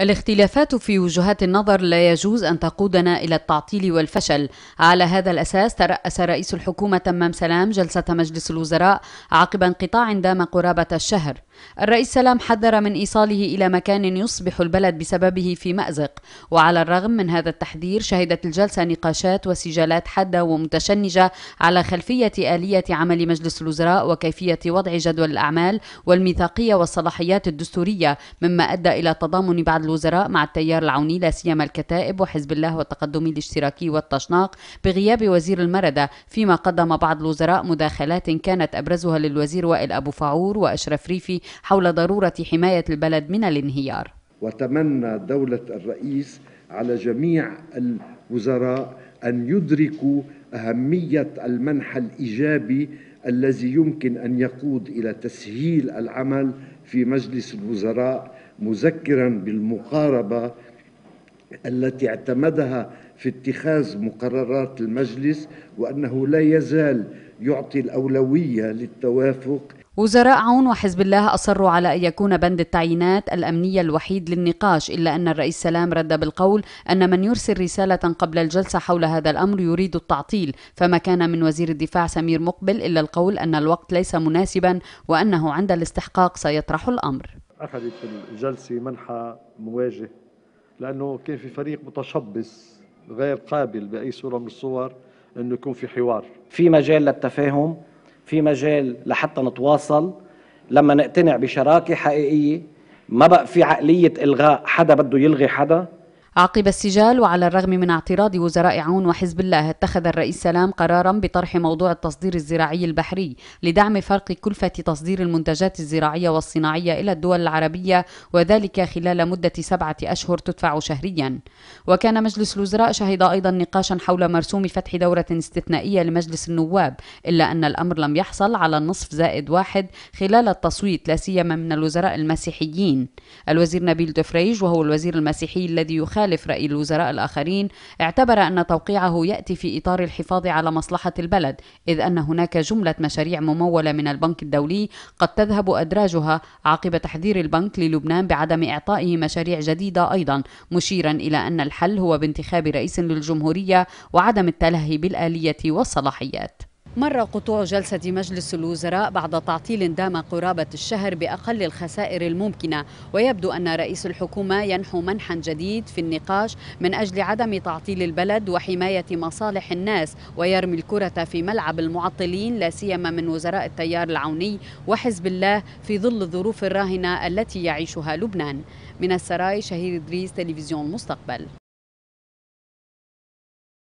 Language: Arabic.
الاختلافات في وجهات النظر لا يجوز أن تقودنا إلى التعطيل والفشل على هذا الأساس ترأس رئيس الحكومة تمام سلام جلسة مجلس الوزراء عقب انقطاع دام قرابة الشهر الرئيس سلام حذر من إيصاله إلى مكان يصبح البلد بسببه في مأزق وعلى الرغم من هذا التحذير شهدت الجلسة نقاشات وسجالات حادة ومتشنجة على خلفية آلية عمل مجلس الوزراء وكيفية وضع جدول الأعمال والميثاقية والصلاحيات الدستورية مما أدى إلى تضامن بعض الوزراء مع التيار العوني لا سيما الكتائب وحزب الله والتقدم الاشتراكي والتشناق بغياب وزير المردة فيما قدم بعض الوزراء مداخلات كانت أبرزها للوزير وائل أبو فعور وأشرف ريفي حول ضرورة حماية البلد من الانهيار وتمنى دولة الرئيس على جميع الوزراء أن يدركوا أهمية المنح الإيجابي الذي يمكن أن يقود إلى تسهيل العمل في مجلس الوزراء مذكرا بالمقاربة التي اعتمدها في اتخاذ مقررات المجلس وأنه لا يزال يعطي الأولوية للتوافق وزراء عون وحزب الله أصروا على أن يكون بند التعيينات الأمنية الوحيد للنقاش إلا أن الرئيس سلام رد بالقول أن من يرسل رسالة قبل الجلسة حول هذا الأمر يريد التعطيل فما كان من وزير الدفاع سمير مقبل إلا القول أن الوقت ليس مناسبا وأنه عند الاستحقاق سيطرح الأمر أخذت الجلسة منحى مواجه لأنه كان في فريق متشبث غير قابل بأي صورة من الصور أنه يكون في حوار في مجال للتفاهم في مجال لحتى نتواصل لما نقتنع بشراكه حقيقيه ما بقى في عقليه الغاء حدا بده يلغي حدا عقب السجال وعلى الرغم من اعتراض وزراء عون وحزب الله اتخذ الرئيس سلام قرارا بطرح موضوع التصدير الزراعي البحري لدعم فرق كلفة تصدير المنتجات الزراعية والصناعية إلى الدول العربية وذلك خلال مدة سبعة أشهر تدفع شهريا وكان مجلس الوزراء شهد أيضا نقاشا حول مرسوم فتح دورة استثنائية لمجلس النواب إلا أن الأمر لم يحصل على النصف زائد واحد خلال التصويت لا سيما من الوزراء المسيحيين الوزير نبيل دفريج وهو الوزير المسيحي الذي يخالف يخالف رأي الوزراء الآخرين اعتبر أن توقيعه يأتي في إطار الحفاظ على مصلحة البلد إذ أن هناك جملة مشاريع ممولة من البنك الدولي قد تذهب أدراجها عقب تحذير البنك للبنان بعدم إعطائه مشاريع جديدة أيضا مشيرا إلى أن الحل هو بانتخاب رئيس للجمهورية وعدم التلهي بالآلية والصلاحيات مر قطوع جلسة مجلس الوزراء بعد تعطيل دام قرابة الشهر بأقل الخسائر الممكنة ويبدو أن رئيس الحكومة ينحو منحا جديد في النقاش من أجل عدم تعطيل البلد وحماية مصالح الناس ويرمي الكرة في ملعب المعطلين لا سيما من وزراء التيار العوني وحزب الله في ظل الظروف الراهنة التي يعيشها لبنان من السراي شهير إدريس تلفزيون المستقبل